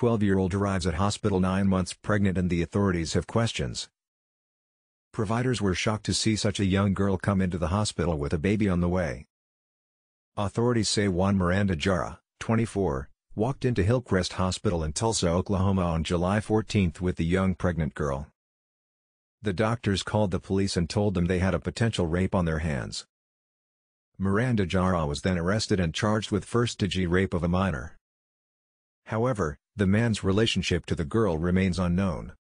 12-year-old arrives at hospital nine months pregnant and the authorities have questions. Providers were shocked to see such a young girl come into the hospital with a baby on the way. Authorities say Juan Miranda Jara, 24, walked into Hillcrest Hospital in Tulsa, Oklahoma on July 14 with the young pregnant girl. The doctors called the police and told them they had a potential rape on their hands. Miranda Jara was then arrested and charged with first-degree rape of a minor. However, the man's relationship to the girl remains unknown.